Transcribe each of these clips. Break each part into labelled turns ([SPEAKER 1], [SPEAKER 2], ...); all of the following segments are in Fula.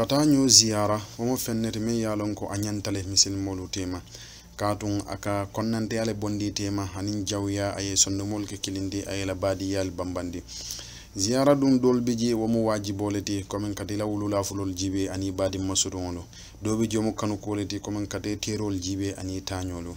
[SPEAKER 1] kata ñoo ziyara wo mo fenneti min ye lon ko a ñantale misilimolu tema katun aka konnante ale bondi tema anin jawya a ye sondomolu ke kilindi a ye la baadiyali bambandi ziyara dun dol bi je womo wajibolete commin kati la wulula fulol jibe ani badi masuduŋolu dobi jomo kanukoleti commin kati terol jibe ani tañolu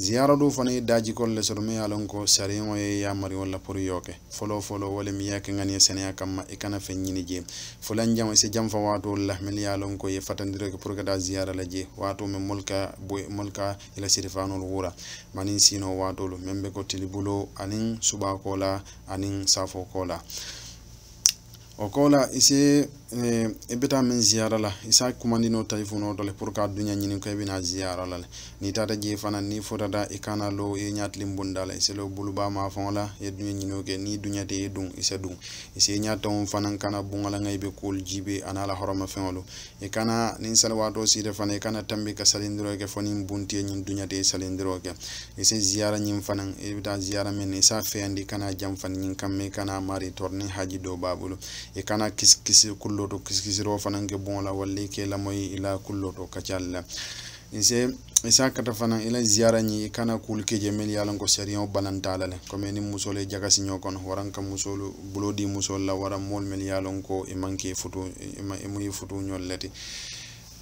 [SPEAKER 1] ziyara du fana daji kol le soto mi ye lon ko sariŋo ye yamari walla pour yoke folo folo wala mi yake ŋani ye seneya kamma i e kana fe ñini je fulan jam si jam fa waato la mil ye lon ko ye fatandiro ke pour que da ziyara la je waato me molka boy molka ila sirifanol wura manin sino waatolu min be ko tilibulo anin suba kola anin safo kola o kola ise Eh, e beta min ziyara la isa kumandino tawi funoɗo le pour que a duña ñini ko heɓina ziyara la le ni tata jee fana ni fotata e kana lo ye ñatli bunda la isa e lo buluba ma fong la ye duña ñinoke ni duñate ye dun isa e dun isa ye ñatawon fana kana bungala ŋa yiɓe e kool jibe ana la horoma feŋolu e kana nin salwato site fana e kana tambi ka salindiroke fo nin buntiye ñin duñate salindiroke isa ziyara ñin fana e ɓeta ziyara men isa feyandi kana jam fan ñin kamme kana mari tor ni haaji do babulu e kana kiskisi kullu kullo to kisikisiro fanan ke bon la walli ke lamoyi ila kullo to kacalla nse isa kata fana ila ziyara ñi kana kul keje mel yalan ko sariyan banantala le comme ni musol e jaga siño kon waran ka musol bulodi musol la wara mol mel yalan ko e manke futu e muy futu ñol leti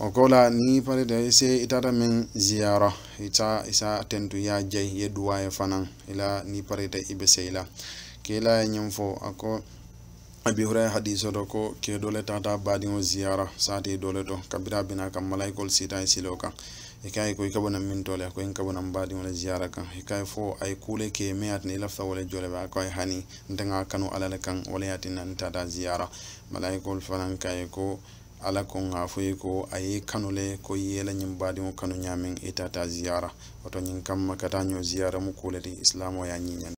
[SPEAKER 1] o ko kola ni pare da ise itata min ziyara ita isa tentu ya jai ye duwaye fanan ila ni pare da ibe seila kela nyamfo ako abi huraya hadiso to ke dole tata badiŋo ziyara sate dole to kabira bina kam malaikol sita ye silo kaŋ i e ka ko i ka bonaŋ tole ko i ka bonaŋ baadiŋo ziyara ka ye fo a ye ke meŋ ye a tina jole be ko hani nte kanu alla le kaŋ wo le tata ziyara malaikol fanaŋ ka ye ko ala ko ŋa fo ko a ye ko i ye la ñiŋ kanu ñaamiŋ i ziyara woto ñiŋ kamma ka taa ziyara mu kuule ti isilamo ye a